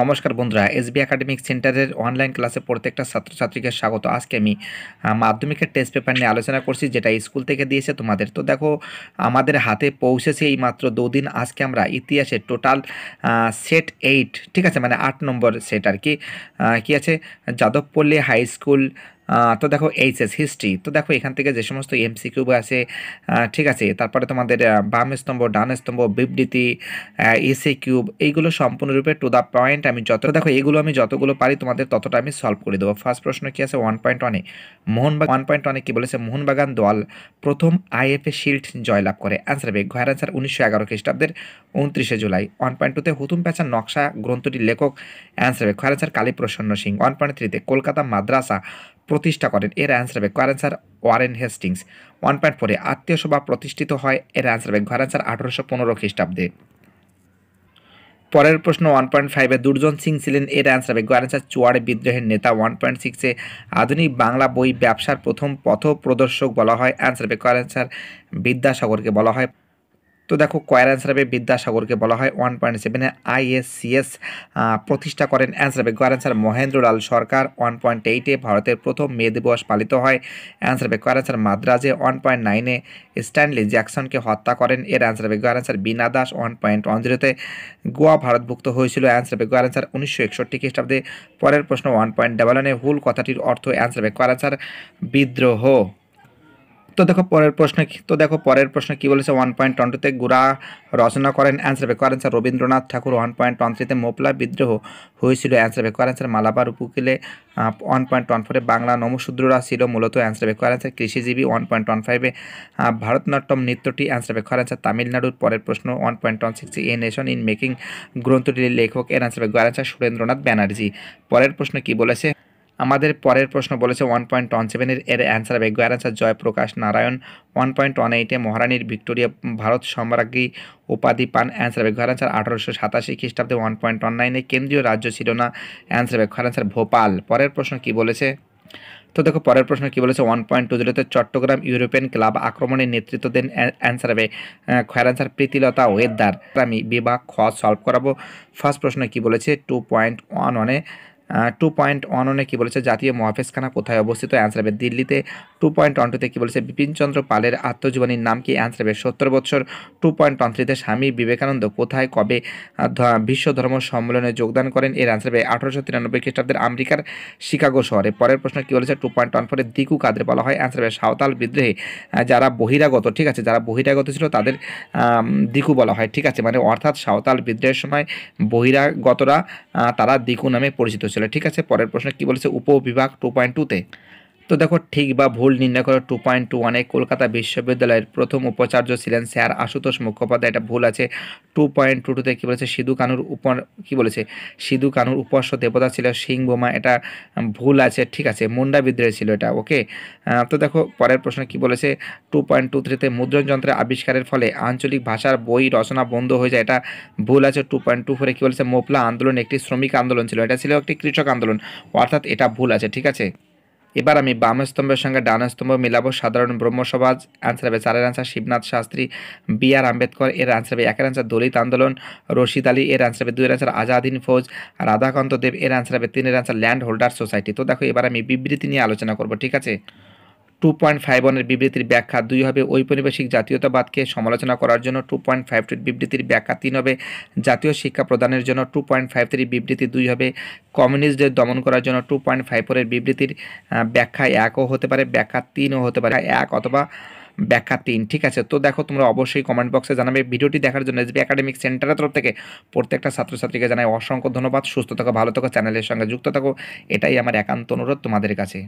নমস্কার বন্ধুরা SB academic সেন্টারের অনলাইন ক্লাসে প্রত্যেকটা ছাত্রছাত্রীকে স্বাগত আজকে আমি মাধ্যমিকের টেস্ট পেপার নিয়ে আলোচনা করছি যেটা স্কুল থেকে দিয়েছে তোমাদের তো দেখো আমাদের হাতে পৌঁছেছে এই মাত্র দুদিন আজকে আমরা ইতিহাসে টোটাল সেট এইট ঠিক আছে মানে আট নম্বর সেট আর কি কী আছে যাদবপল্লী হাই স্কুল তো দেখো এইচএস হিস্ট্রি তো দেখো এখান থেকে যে সমস্ত কিউব আছে ঠিক আছে তারপরে তোমাদের বাম স্তম্ভ ডান স্তম্ভ বিবৃতি এসি কিউব এইগুলো সম্পূর্ণরূপে টু দ্য পয়েন্ট আমি যত দেখো এগুলো আমি যতগুলো পারি তোমাদের ততটা আমি সলভ করে দেবো ফার্স্ট প্রশ্ন কি আছে ওয়ান পয়েন্ট ওয়ানে মোহনবাগ ওয়ান পয়েন্ট ওয়ানে কি বলেছে মোহনবাগান দল প্রথম আইএফএ শিল্ড জয়লাভ করে অ্যান্সার হবে ঘয়ের অ্যান্সার উনিশশো এগারো খ্রিস্টাব্দের উনত্রিশে জুলাই ওয়ান পয়েন্ট টুতে হুতুম প্যাচার নকশা গ্রন্থটির লেখক অ্যান্সার হবে ঘয়ের answer Kaliprasanna Singha one point থ্রিতে কলকাতা মাদ্রাসা প্রতিষ্ঠা করেন এর অ্যান্সার হবে কার answer Warren Hastings one point ফোরে আত্মীয় সভা প্রতিষ্ঠিত হয় এর অ্যান্সার হবে ঘর অ্যান্সার আঠারোশো পনেরো খ্রিস্টাব্দে পরের প্রশ্ন ওয়ান পয়েন্ট ফাইভে দুর্জন সিং ছিলেন এর অ্যান্সার হবে গোয়ারেন্সার চুয়াড়ে বিদ্রোহের নেতা ওয়ান পয়েন্ট সিক্সে আধুনিক বাংলা বই ব্যবসার প্রথম পথ প্রদর্শক বলা হয় অ্যান্সার হবে গোয়ারেন্সার বিদ্যাসাগরকে বলা হয় তো দেখো কয়ের অ্যান্সার হবে বিদ্যাসাগরকে বলা হয় ওয়ান পয়েন্ট সেভেনে আইএসসিএস প্রতিষ্ঠা করেন অ্যান্সার হবে কয়ের answer Mahendralal Sarkar one point এইটে ভারতের প্রথম মে দিবস পালিত হয় অ্যান্সার হবে কয়ের অ্যান্সার মাদ্রাজে ওয়ান পয়েন্ট নাইনে স্ট্যানলি জ্যাকসনকে হত্যা করেন এর অ্যান্সার হবে কয়ের answer Bina Das one point one জিরোতে গোয়া ভারতভুক্ত হয়েছিল অ্যান্সার হবে কয়ের অ্যান্সার উনিশশো একষট্টি খ্রিস্টাব্দে পরের প্রশ্ন ওয়ান পয়েন্ট ডাবল ওয়ানে হুল কথাটির অর্থ অ্যান্সার হবে কয়ের অ্যান্সার বিদ্রোহ তো দেখো পরের প্রশ্ন তো দেখো পরের প্রশ্ন কি বলেছে ওয়ান পয়েন্ট টন্টুতে গুড়া রচনা করেন অ্যান্সার হবে করেন রবীন্দ্রনাথ ঠাকুর ওয়ান পয়েন্ট টন্ত্রিতে মোপলা বিদ্রোহ হয়েছিল অ্যান্সার হবে করেন মালাবার উপকূলে ওয়ান পয়েন্ট টন ফোরে বাংলা নমশূদ্ররা ছিল মূলত অ্যান্সার হবে করেন কৃষিজীবী ওয়ান পয়েন্ট টন ফাইভে ভারতনাট্যম নৃত্যটি অ্যান্সার হবে করেন তামিলনাড়ুর পরের প্রশ্ন one point twenty six a nation in making গ্রন্থটির লেখক এর অ্যান্সার হবে করেন সুরেন্দ্রনাথ ব্যানার্জি পরের প্রশ্ন কি বলেছে আমাদের পরের প্রশ্ন বলেছে ওয়ান পয়েন্ট ওয়ান সেভেনের এর অ্যান্সার হবে answer Jayaprakash Narayan one point one এইটে মহারানীর ভিক্টোরিয়া ভারত সম্রাজ্ঞী উপাধি পান অ্যান্সার হবে ঘর অ্যান্সার আঠারোশো সাতাশি খ্রিস্টাব্দে ওয়ান পয়েন্ট ওয়ান নাইনে কেন্দ্রীয় রাজ্য ছিল না অ্যান্সার হবে অ্যান্সার ভোপাল পরের প্রশ্ন কি বলেছে তো দেখো পরের প্রশ্ন কি বলেছে ওয়ান পয়েন্ট টু জিরোতে চট্টগ্রাম ইউরোপিয়ান ক্লাব আক্রমণের নেতৃত্ব দেন অ্যান্সার হবে খয়ের অ্যান্সার প্রীতিলতা ওয়েদার আমি বিভাগ খ সলভ করাবো ফার্স্ট প্রশ্ন কি বলেছে টু পয়েন্ট ওয়ান ওয়ানে টু পয়েন্ট ওয়ান ওনে কী বলেছে জাতীয় মহাফেজখানা কোথায় অবস্থিত অ্যান্সার হবে দিল্লিতে টু পয়েন্ট ওয়ান টুতে কী বলেছে বিপিনচন্দ্র পালের আত্মজীবনীর নাম কি অ্যান্সার হবে সত্তর বছর টু পয়েন্ট ওয়ান থ্রিতে স্বামী বিবেকানন্দ কোথায় কবে বিশ্ব ধর্ম সম্মেলনে যোগদান করেন এর অ্যান্সার হবে আঠারোশো তিরানব্বই খ্রিস্টাব্দের আমেরিকার শিকাগো শহরে পরের প্রশ্ন কী বলেছে টু পয়েন্ট ওয়ান ফোরে দিকু কাদের বলা হয় অ্যান্সার হবে সাঁওতাল বিদ্রোহে যারা বহিরাগত ঠিক আছে যারা বহিরাগত ছিল তাদের দিকু বলা হয় ঠিক আছে মানে অর্থাৎ সাঁওতাল বিদ্রোহের সময় বহিরাগতরা তারা দিকু নামে পরিচিত ছিল ঠিক আছে পরের প্রশ্ন কী বলেছে উপবিভাগ টু পয়েন্ট টুতে তো দেখো ঠিক বা ভুল নির্ণয় করে টু পয়েন্ট টু ওয়ানে কলকাতা বিশ্ববিদ্যালয়ের প্রথম উপাচার্য ছিলেন স্যার আশুতোষ মুখোপাধ্যায় এটা ভুল আছে টু পয়েন্ট টু টুতে কী বলেছে সিধু কানুর উপ কী বলেছে সিধু কানুর উপাস্য দেবতা ছিল সিংবোমা এটা ভুল আছে ঠিক আছে মুন্ডা বিদ্রোহ ছিল এটা ওকে তো দেখো পরের প্রশ্ন কি বলেছে টু পয়েন্ট টু থ্রিতে মুদ্রণ যন্ত্রের আবিষ্কারের ফলে আঞ্চলিক ভাষার বই রচনা বন্ধ হয়ে যায় এটা ভুল আছে টু পয়েন্ট টু ফোরে কী বলেছে মোপলা আন্দোলন একটি শ্রমিক আন্দোলন ছিল এটা ছিল একটি কৃষক আন্দোলন অর্থাৎ এটা ভুল আছে ঠিক আছে এবার আমি বাম স্তম্ভের সঙ্গে ডান স্তম্ভ মিলাবো সাধারণ ব্রহ্মসমাজ অ্যান্সার হবে চারের answer Shivnath Shastri B R Ambedkar এর অ্যান্সার হবে একের অ্যান্সার দলিত আন্দোলন রশিদ আলী এর অ্যান্সার হবে দুইয়ের অ্যান্সার আজাদিন ফৌজ রাধাকান্ত দেব এর অ্যান্সার হবে তিনের অ্যান্সার ল্যান্ড হোল্ডার সোসাইটি তো দেখো এবার আমি বিবৃতি নিয়ে আলোচনা করব ঠিক আছে টু পয়েন্ট ফাইভ ওয়ানের বিবৃতির ব্যাখ্যা দুই হবে ঔপনিবেশিক জাতীয়তাবাদকে সমালোচনা করার জন্য টু পয়েন্ট ফাইভ টুর বিবৃতির ব্যাখ্যা তিন হবে জাতীয় শিক্ষা প্রদানের জন্য টু পয়েন্ট ফাইভ থ্রির বিবৃতি দুই হবে কমিউনিস্টদের দমন করার জন্য টু পয়েন্ট ফাইভ ফোরের বিবৃতির ব্যাখ্যা একও হতে পারে ব্যাখ্যা তিনও হতে পারে এক অথবা ব্যাখ্যা তিন ঠিক আছে তো দেখো তোমরা অবশ্যই কমেন্ট বক্সে জানাবে ভিডিওটি দেখার জন্য এসবি একাডেমিক সেন্টারের তরফ থেকে প্রত্যেকটা ছাত্রছাত্রীকে জানাই অসংখ্য ধন্যবাদ সুস্থ থাকো ভালো থাকো চ্যানেলের সঙ্গে যুক্ত থাকো এটাই আমার একান্ত অনুরোধ তোমাদের কাছে